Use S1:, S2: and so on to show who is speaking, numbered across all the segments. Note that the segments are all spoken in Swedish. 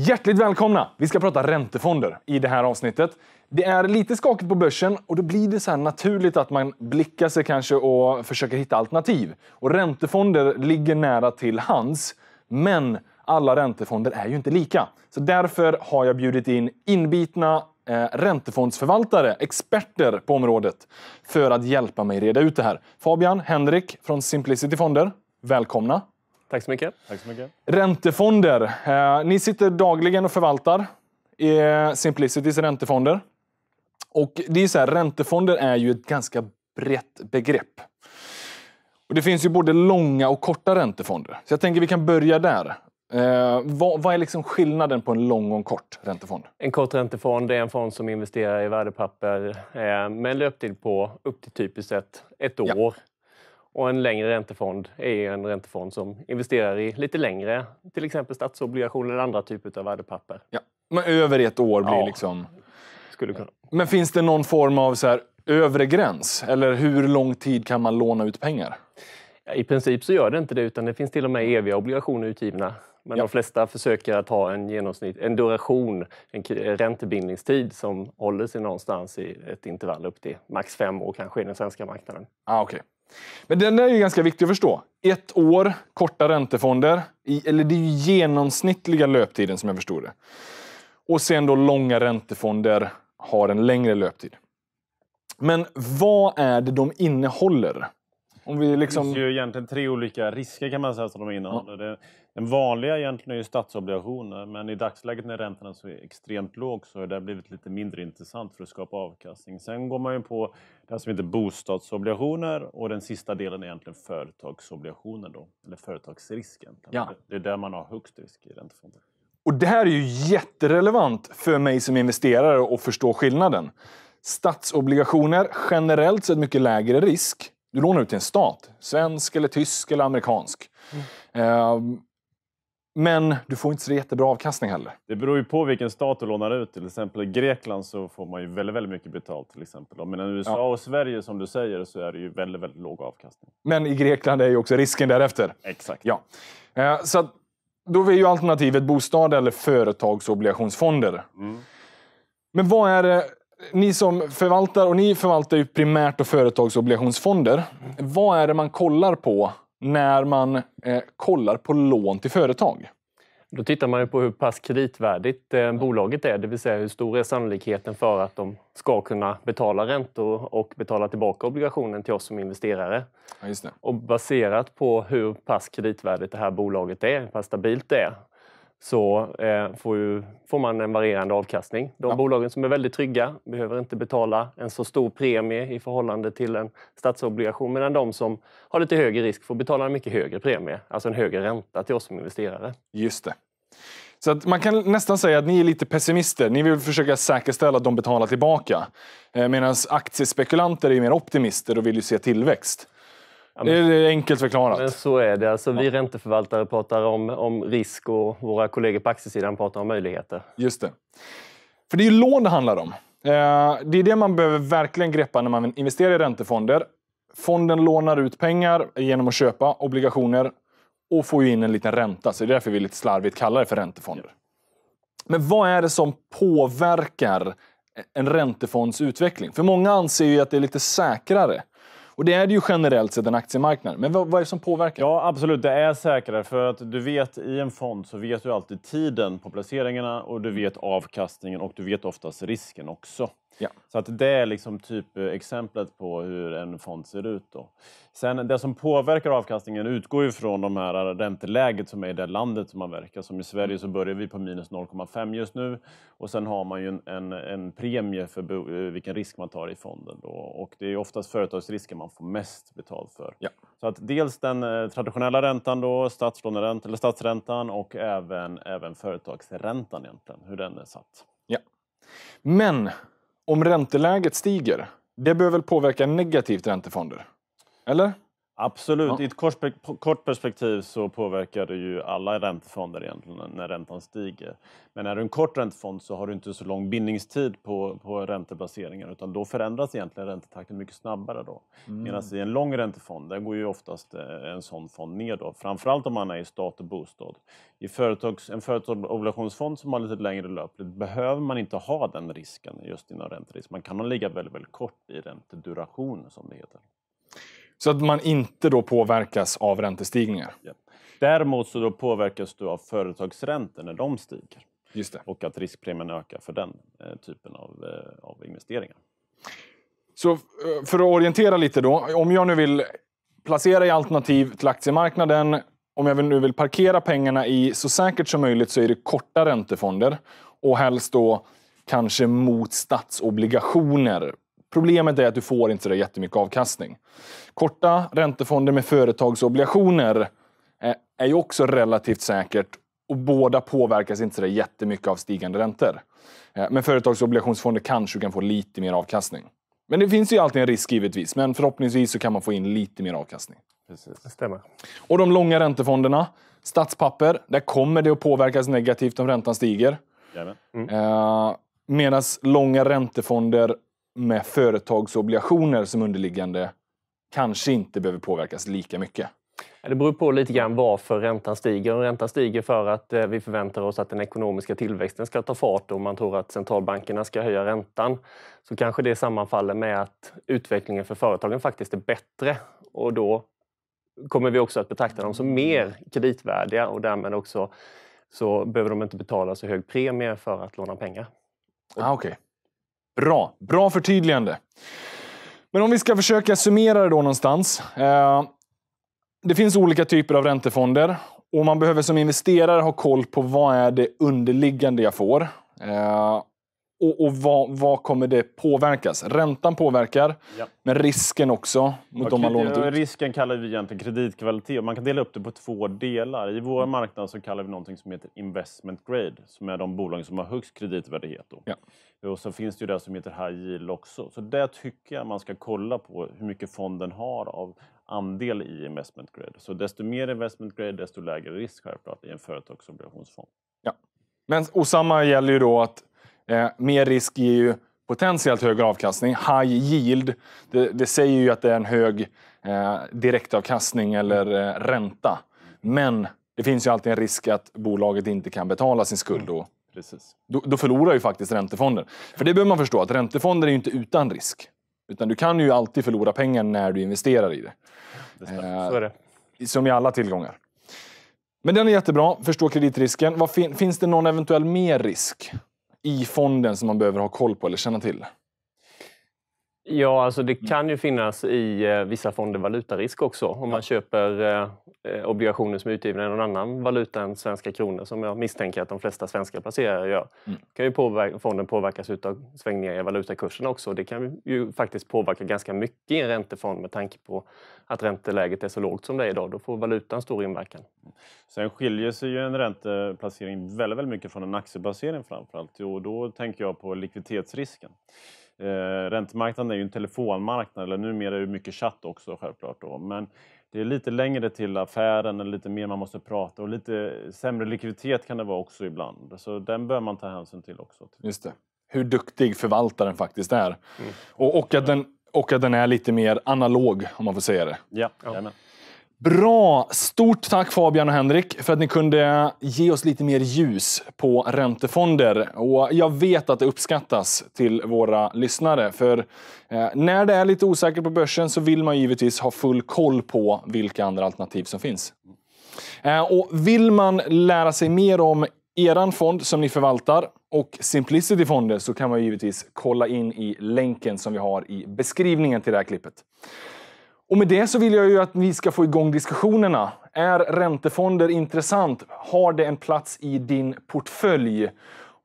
S1: Hjärtligt välkomna! Vi ska prata räntefonder i det här avsnittet. Det är lite skakigt på börsen och då blir det så naturligt att man blickar sig kanske och försöker hitta alternativ. Och räntefonder ligger nära till hands, men alla räntefonder är ju inte lika. Så därför har jag bjudit in inbitna eh, räntefondsförvaltare, experter på området, för att hjälpa mig reda ut det här. Fabian Henrik från Simplicity Fonder, välkomna! Tack så mycket. Tack så mycket. Räntefonder. Eh, ni sitter dagligen och förvaltar eh, Simplicitys räntefonder. Och det är så här, räntefonder är ju ett ganska brett begrepp. Och Det finns ju både långa och korta räntefonder. Så jag tänker vi kan börja där.
S2: Eh, vad, vad, är liksom skillnaden på en lång och en kort räntefond? En kort räntefond är en fond som investerar i värdepapper eh, med en löptid på upp till typiskt sett ett år. Ja. Och en längre räntefond är en räntefond som investerar i lite längre, till exempel statsobligationer eller andra typer av värdepapper. Ja.
S1: Men över ett år blir ja. liksom... Skulle kunna. Men finns det någon form
S2: av så här, övre gräns? Eller hur lång tid kan man låna ut pengar? Ja, I princip så gör det inte det, utan det finns till och med eviga obligationer utgivna. Men ja. de flesta försöker att ha en, genomsnitt, en duration, en räntebindningstid som håller sig någonstans i ett intervall upp till max fem år kanske i den svenska marknaden. Ah, okay.
S1: Men den är ju ganska viktig att förstå. Ett år, korta räntefonder. eller det är ju genomsnittliga löptiden som jag förstod det. Och sen då långa räntefonder har en längre löptid. Men vad är det de innehåller?
S3: Om vi liksom... Det finns ju egentligen tre olika risker kan man säga som de innehåller. Ja. Den vanliga egentligen är ju statsobligationer men i dagsläget när räntan är så extremt låg så har det blivit lite mindre intressant för att skapa avkastning. Sen går man ju på det som heter bostadsobligationer och den sista delen är egentligen företagsobligationer då, eller företagsrisken. Ja. Det är där man har högst risk i räntefonder.
S1: Och det här är ju jätterelevant för mig som investerare att förstå skillnaden. Statsobligationer, generellt sett mycket lägre risk. Du lånar ut till en stat, svensk, eller tysk eller amerikansk. Mm. Ehm, men du får inte så jättebra avkastning
S3: heller. Det beror ju på vilken stat du lånar ut. Till exempel i Grekland så får man ju väldigt, väldigt mycket betalt. Till exempel. Men i USA ja. och Sverige som du säger så är det ju väldigt, väldigt låg avkastning.
S1: Men i Grekland är ju också risken därefter. Exakt. Ja. Eh, så då är ju alternativet bostad eller företagsobligationsfonder. Mm. Men vad är det ni som förvaltar, och ni förvaltar ju primärt och företagsobligationsfonder. Vad är det man kollar på när man eh, kollar på lån till företag.
S2: Då tittar man ju på hur pass kreditvärdigt eh, bolaget är, det vill säga hur stor är sannolikheten för att de ska kunna betala räntor och betala tillbaka obligationen till oss som investerare. Ja, och baserat på hur pass kreditvärdigt det här bolaget är, hur pass stabilt det är, så eh, får, ju, får, man en varierande avkastning. De ja. bolagen som är väldigt trygga behöver inte betala en så stor premie i förhållande till en statsobligation medan de som har lite högre risk får betala en mycket högre premie, alltså en högre ränta till oss som investerare. Just det.
S1: Så att man kan nästan säga att ni är lite pessimister. Ni vill försöka säkerställa att de betalar tillbaka. Eh, Medan
S2: aktiespekulanter är mer optimister och vill ju se tillväxt. Ja, men, det är enkelt förklarat. Men så är det. Alltså, vi ränteförvaltare pratar om, om risk och våra kollegor på aktiesidan pratar om möjligheter. Just det. För det är ju lån det handlar om.
S1: Eh, det är det man behöver verkligen greppa när man investerar i räntefonder. Fonden lånar ut pengar genom att köpa obligationer och får in en liten ränta. Så det är därför vi lite slarvigt kallar det för räntefonder. Men vad är det som påverkar en räntefonds utveckling? För många anser ju att det är lite säkrare och det är det ju generellt sett en aktiemarknad. Men vad, vad är det som påverkar?
S3: Ja, absolut. Det är säkrare för att du vet i en fond så vet du alltid tiden på placeringarna och du vet avkastningen och du vet oftast risken också. Ja. Så att det är liksom typ eh, exemplet på hur en fond ser ut. Då. Sen det som påverkar avkastningen utgår ju från de här eh, ränteläget som är i det landet som man verkar. Som i Sverige mm. så börjar vi på minus 0,5 just nu och sen har man ju en, en, en premie för eh, vilken risk man tar i fonden. Då. Och det är oftast företagsrisken man får mest betalt för. Ja. Så att dels den traditionella räntan då, eller statsräntan och även, även företagsräntan egentligen, hur den är satt.
S1: Ja. Men om ränteläget stiger, det bör väl påverka negativt räntefonder?
S3: Eller? Absolut. Ja. I ett kort perspektiv så påverkar det ju alla räntefonder egentligen när räntan stiger. Men är du en kort räntefond så har du inte så lång bindningstid på, på ränteplaceringar utan då förändras egentligen räntetakten mycket snabbare. Då. Mm. Medan i en lång räntefond, där går ju oftast eh, en sån fond ner då. Framförallt om man är i stat och bostad. I företags, en företagsobligationsfond som har lite längre löptid behöver man inte ha den risken just inom ränterisk. Man kan ligga väldigt, väldigt kort i ränteduration, som det heter. Så att man inte då påverkas av räntestigningar. Ja. Däremot så då påverkas du av företagsräntor när de stiger. Just det. Och att riskpremien ökar för den eh, typen av, eh, av investeringar.
S1: Så eh, för att orientera lite då. Om jag nu vill placera i alternativ till aktiemarknaden. Om jag nu vill parkera pengarna i så säkert som möjligt så är det korta räntefonder. Och helst då kanske mot statsobligationer Problemet är att du får inte så jättemycket avkastning. Korta räntefonder med företagsobligationer eh, är ju också relativt säkert och båda påverkas inte så jättemycket av stigande räntor. Eh, men företagsobligationsfonder kanske kan få lite mer avkastning. Men det finns ju alltid en risk givetvis, men förhoppningsvis så kan man få in lite mer avkastning. Precis. Det stämmer. Och de långa räntefonderna, statspapper, där kommer det att påverkas negativt om räntan stiger. Mm. Eh, Medan långa räntefonder med företagsobligationer som underliggande kanske inte behöver påverkas lika mycket?
S2: Det beror på lite grann varför räntan stiger. Och räntan stiger för att eh, vi förväntar oss att den ekonomiska tillväxten ska ta fart och man tror att centralbankerna ska höja räntan. Så kanske det sammanfaller med att utvecklingen för företagen faktiskt är bättre och då kommer vi också att betrakta dem som mer kreditvärdiga och därmed också så behöver de inte betala så hög premie för att låna pengar.
S1: Ah, okay. Bra, bra förtydligande. Men om vi ska försöka summera det då någonstans. Eh, det finns olika typer av räntefonder och man behöver som investerare ha koll på vad är det underliggande jag får. Eh, och, och vad, vad, kommer det påverkas? Räntan påverkar, ja. men risken också mot ja, man lånat
S3: Risken kallar vi egentligen kreditkvalitet. Man kan dela upp det på två delar. I vår mm. marknad så kallar vi någonting som heter investment grade, som är de bolag som har högst kreditvärdighet. Ja. Och så finns det ju det som heter high yield också. Så där tycker jag man ska kolla på hur mycket fonden har av andel i investment grade. Så desto mer investment grade, desto lägre risk självklart i en företagsobligationsfond. Ja. Men,
S1: och samma gäller ju då att Eh, mer risk ger ju potentiellt högre avkastning. High yield, det, det säger ju att det är en hög eh, direktavkastning eller eh, ränta. Men det finns ju alltid en risk att bolaget inte kan betala sin skuld då. Mm, precis. Då, då förlorar ju faktiskt räntefonden. För det behöver man förstå, att räntefonder är ju inte utan risk. Utan du kan ju alltid förlora pengar när du investerar i det. det eh, som i alla tillgångar. Men den är jättebra, förstå kreditrisken. Fin, finns det någon eventuell mer risk? i fonden som man behöver ha koll på eller känna till?
S2: Ja, alltså det kan ju finnas i eh, vissa fonder valutarisk också. Om ja. man köper eh, eh, obligationer som är utgivna i någon annan valuta än svenska kronor som jag misstänker att de flesta svenska placerare gör. Mm. kan ju påverka, fonden påverkas av svängningar i valutakurserna också. Det kan ju faktiskt påverka ganska mycket i en räntefond med tanke på att ränteläget är så lågt som det är idag. Då får
S3: valutan stor inverkan. Sen skiljer sig ju en ränteplacering väldigt, väldigt mycket från en aktieplacering framförallt och då tänker jag på likviditetsrisken. Eh, räntemarknaden är ju en telefonmarknad, eller numera är det mycket chatt också självklart. Då. Men det är lite längre till affären, eller lite mer man måste prata och lite sämre likviditet kan det vara också ibland. Så den bör man ta hänsyn till också.
S1: Just det. Hur duktig förvaltaren faktiskt är. Mm. Och, och, att den, och att den är lite mer analog, om man får säga det. Ja, ja. Jajamän. Bra! Stort tack Fabian och Henrik för att ni kunde ge oss lite mer ljus på räntefonder. Och jag vet att det uppskattas till våra lyssnare. För eh, när det är lite osäkert på börsen så vill man givetvis ha full koll på vilka andra alternativ som finns. Eh, och vill man lära sig mer om er fond som ni förvaltar och Simplicity Fonder så kan man givetvis kolla in i länken som vi har i beskrivningen till det här klippet. Och med det så vill jag ju att ni ska få igång diskussionerna. Är räntefonder intressant? Har det en plats i din portfölj?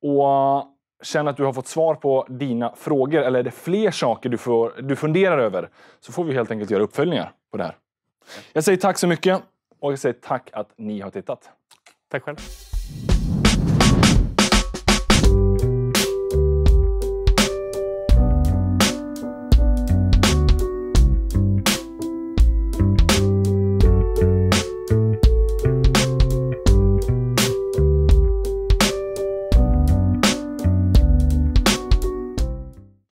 S1: Och eh, känner att du har fått svar på dina frågor, eller är det fler saker du, får, du funderar över? Så får vi helt enkelt göra uppföljningar på det här. Jag säger tack så mycket och jag säger tack att ni har tittat. Tack själv.